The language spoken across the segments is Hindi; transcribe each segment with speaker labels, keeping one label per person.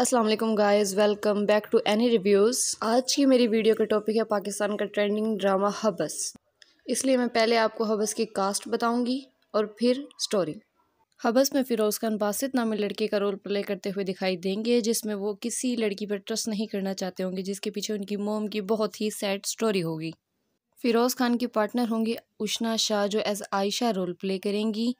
Speaker 1: Aslam guys welcome back to any reviews आज की मेरी वीडियो का टॉपिक है पाकिस्तान का ट्रेंडिंग ड्रामा हबस इसलिए मैं पहले आपको हबस की कास्ट बताऊंगी और फिर स्टोरी हबस में फ़िरोज़ खान बासित नामी लड़के का रोल प्ले करते हुए दिखाई देंगे जिसमें वो किसी लड़की पर ट्रस्ट नहीं करना चाहते होंगे जिसके पीछे उनकी मोम की बहुत ही सैड स्टोरी होगी फ़िरोज़ खान की पार्टनर होंगी उशना शाह जो एज आयशा रोल प्ले करेंगी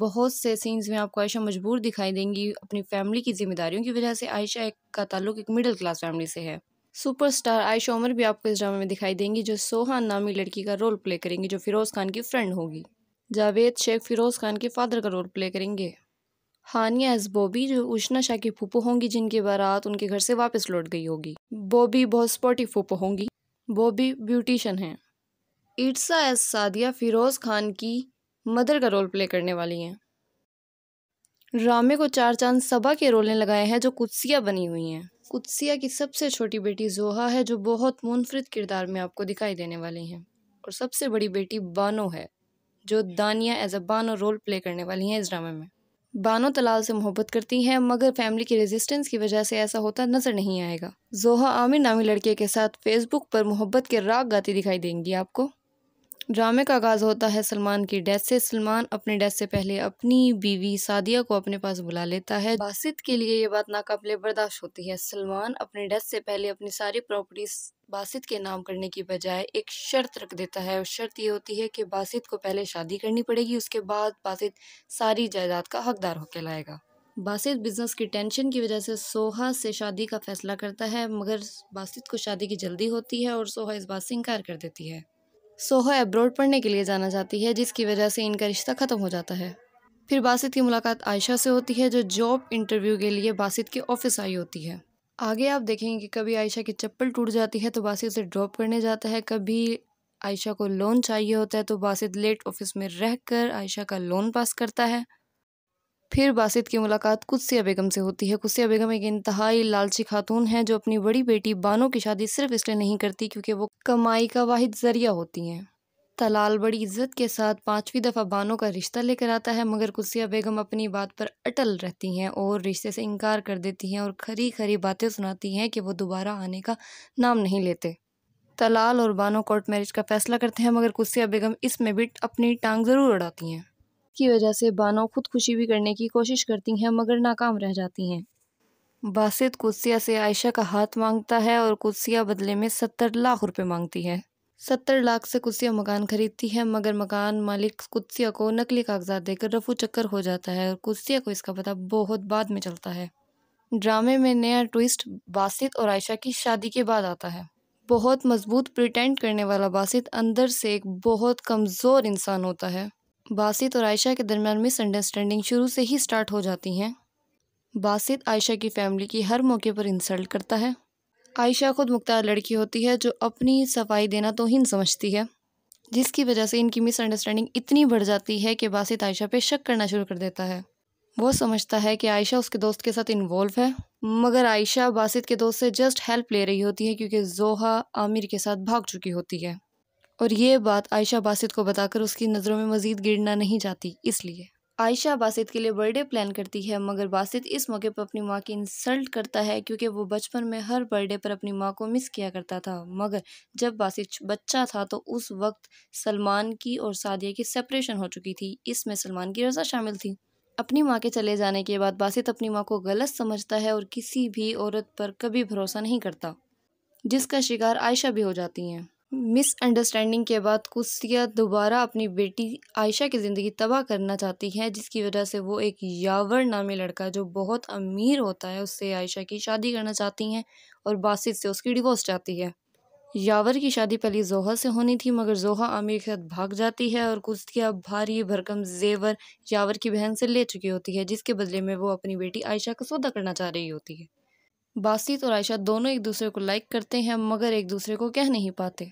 Speaker 1: बहुत से सीन्स में आपको आयशा मजबूर दिखाई देंगी अपनी फैमिली की जिम्मेदारियों की वजह से आयशा का ताल्लुक एक मिडिल क्लास फैमिली से है सुपरस्टार आयशा उमर भी आपको इस ड्रामे में दिखाई देंगी जो सोहान नामी लड़की का रोल प्ले करेंगी जो फिरोज़ खान की फ्रेंड होगी जावेद शेख फिरोज़ खान के फादर का रोल प्ले करेंगे हानिया एस बॉबी जो उष्णा शाह की फूपो होंगी जिनकी बारात उनके घर से वापस लौट गई होगी बॉबी बहुत स्पोर्टिव फूपो होंगी बॉबी ब्यूटिशन हैं इट्सा एस सादिया फिरोज़ खान की मदर का रोल प्ले करने वाली हैं रामे को चार चांद सबा के रोल ने लगाए हैं जो कुत्सिया बनी हुई हैं कुत्सिया की सबसे छोटी बेटी जोहा है जो बहुत मुनफरद किरदार में आपको दिखाई देने वाली हैं और सबसे बड़ी बेटी बानो है जो Dania as a Bano role play करने वाली हैं इस ड्रामे में बानो तलाल से मोहब्बत करती हैं मगर फैमिली की रेजिस्टेंस की वजह से ऐसा होता नजर नहीं आएगा जोहा आमिर नामी लड़के के साथ फेसबुक पर मोहब्बत के राग गाती दिखाई देंगी आपको ड्रामे का आगाज़ होता है सलमान की डेथ से सलमान अपने डेथ से पहले अपनी बीवी सादिया को अपने पास बुला लेता है बासित के लिए ये बात नाकबले बर्दाश्त होती है सलमान अपने डेथ से पहले अपनी सारी प्रॉपर्टी बासित के नाम करने की बजाय एक शर्त रख देता है और शर्त ये होती है कि बासित को पहले शादी करनी पड़ेगी उसके बाद बासित सारी जायदाद का हकदार होकर लाएगा बासित बिजनेस की टेंशन की वजह से सोहा से शादी का फैसला करता है मगर बासित को शादी की जल्दी होती है और सोहा इस बात से इनकार कर देती है सोहो एब्रॉड पढ़ने के लिए जाना चाहती है जिसकी वजह से इनका रिश्ता ख़त्म हो जाता है फिर बासित की मुलाकात आयशा से होती है जो जॉब इंटरव्यू के लिए बासित के ऑफिस आई होती है आगे आप देखेंगे कि कभी आयशा की चप्पल टूट जाती है तो बासित उसे ड्रॉप करने जाता है कभी आयशा को लोन चाहिए होता है तो बासित लेट ऑफिस में रह कर आयशा का लोन पास करता है फिर बासित की मुलाकात कुदसिया बेगम से होती है कुदसिया बेगम एक इंतहाई लालची खातून है जो अपनी बड़ी बेटी बानो की शादी सिर्फ इसलिए नहीं करती क्योंकि वो कमाई का वाहिद जरिया होती हैं तलाल बड़ी इज्जत के साथ पांचवी दफ़ा बानो का रिश्ता लेकर आता है मगर कुदसिया बेगम अपनी बात पर अटल रहती हैं और रिश्ते से इनकार कर देती हैं और खरी खरी बातें सुनाती हैं कि वो दोबारा आने का नाम नहीं लेते तलाल और बानो कोर्ट मैरिज का फैसला करते हैं मगर कुदसिया बेगम इसमें भी अपनी टांग ज़रूर उड़ाती हैं की वजह से बानो खुदकुशी भी करने की कोशिश करती हैं मगर नाकाम रह जाती हैं बासित कुत्सिया से आयशा का हाथ मांगता है और कुत्सिया बदले में सत्तर लाख रुपए मांगती है सत्तर लाख से कुत्सिया मकान खरीदती है मगर मकान मालिक कुत्सिया को नकली कागजात देकर रफू चक्कर हो जाता है और कुत्सिया को इसका पता बहुत बाद में चलता है ड्रामे में नया ट्विस्ट बासित और आयशा की शादी के बाद आता है बहुत मजबूत प्रिटेंड करने वाला बासित अंदर से एक बहुत कमज़ोर इंसान होता है बासित और आयशा के दरमियान मिसअंडरस्टैंडिंग शुरू से ही स्टार्ट हो जाती हैं बासित आयशा की फैमिली की हर मौके पर इंसल्ट करता है आयशा खुद मुख्तार लड़की होती है जो अपनी सफाई देना तो तोहन समझती है जिसकी वजह से इनकी मिसअंडरस्टैंडिंग इतनी बढ़ जाती है कि बासित आयशा पे शक करना शुरू कर देता है वो समझता है कि आयशा उसके दोस्त के साथ इन्वॉल्व है मगर आयशा बासित के दोस्त से जस्ट हेल्प ले रही होती है क्योंकि जोहा आमिर के साथ भाग चुकी होती है और ये बात आयशा बासित को बताकर उसकी नज़रों में मज़ीद गिरना नहीं चाहती इसलिए आयशा बासित के लिए बर्थडे प्लान करती है मगर बासित इस मौके पर अपनी माँ की इंसल्ट करता है क्योंकि वो बचपन में हर बर्थडे पर अपनी माँ को मिस किया करता था मगर जब बासित बच्चा था तो उस वक्त सलमान की और सादिया की सेपरेशन हो चुकी थी इसमें सलमान की रजा शामिल थी अपनी माँ के चले जाने के बाद बासित अपनी माँ को गलत समझता है और किसी भी औरत पर कभी भरोसा नहीं करता जिसका शिकार आयशा भी हो जाती हैं मिसअंडरस्टैंडिंग के बाद कुसिया दोबारा अपनी बेटी आयशा की ज़िंदगी तबाह करना चाहती है जिसकी वजह से वो एक यावर नामी लड़का जो बहुत अमीर होता है उससे आयशा की शादी करना चाहती हैं और बासित से उसकी डिवोर्स चाहती है यावर की शादी पहले जोहा से होनी थी मगर जोहा आमिर के साथ भाग जाती है और कुश्तिया भारी भरकम जेवर यावर की बहन से ले चुकी होती है जिसके बदले में वो अपनी बेटी आयशा का सौदा करना चाह रही होती है बासित और आयशा दोनों एक दूसरे को लाइक करते हैं मगर एक दूसरे को कह नहीं पाते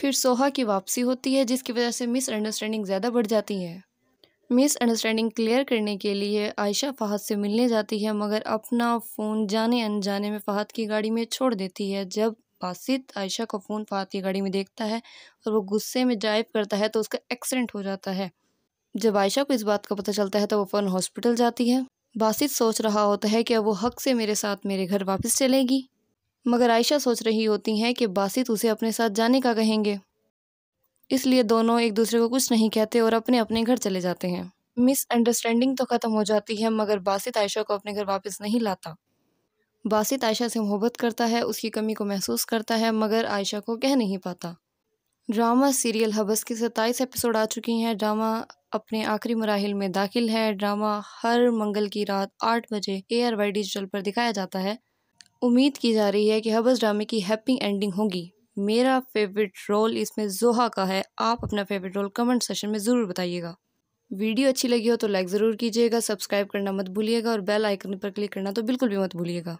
Speaker 1: फिर सोहा की वापसी होती है जिसकी वजह से मिसअंडरस्टैंडिंग ज़्यादा बढ़ जाती है मिसअंडरस्टैंडिंग क्लियर करने के लिए आयशा फहद से मिलने जाती है मगर अपना फ़ोन जाने अनजाने में फहद की गाड़ी में छोड़ देती है जब बासित आयशा का फ़ोन फहद की गाड़ी में देखता है और वो गुस्से में ड्राइव करता है तो उसका एक्सीडेंट हो जाता है जब आयशा को इस बात का पता चलता है तो वो फ़ौरन हॉस्पिटल जाती है बासित सोच रहा होता है कि अब वो हक से मेरे साथ मेरे घर वापस चलेगी मगर आयशा सोच रही होती हैं कि बासित तो उसे अपने साथ जाने का कहेंगे इसलिए दोनों एक दूसरे को कुछ नहीं कहते और अपने अपने घर चले जाते हैं मिसअंडरस्टैंडिंग तो ख़त्म हो जाती है मगर बासित तो आयशा को अपने घर वापस नहीं लाता बासित तो आयशा से मोहब्बत करता है उसकी कमी को महसूस करता है मगर आयशा को कह नहीं पाता ड्रामा सीरियल हबस की सत्ताईस एपिसोड आ चुकी हैं ड्रामा अपने आखिरी मराहल में दाखिल है ड्रामा हर मंगल की रात आठ बजे ए आर वाई डिजिटल पर दिखाया जाता है उम्मीद की जा रही है कि हबस ड्रामे की हैप्पी एंडिंग होगी मेरा फेवरेट रोल इसमें जोहा का है आप अपना फेवरेट रोल कमेंट सेशन में ज़रूर बताइएगा वीडियो अच्छी लगी हो तो लाइक ज़रूर कीजिएगा सब्सक्राइब करना मत भूलिएगा और बेल आइकन पर क्लिक करना तो बिल्कुल भी मत भूलिएगा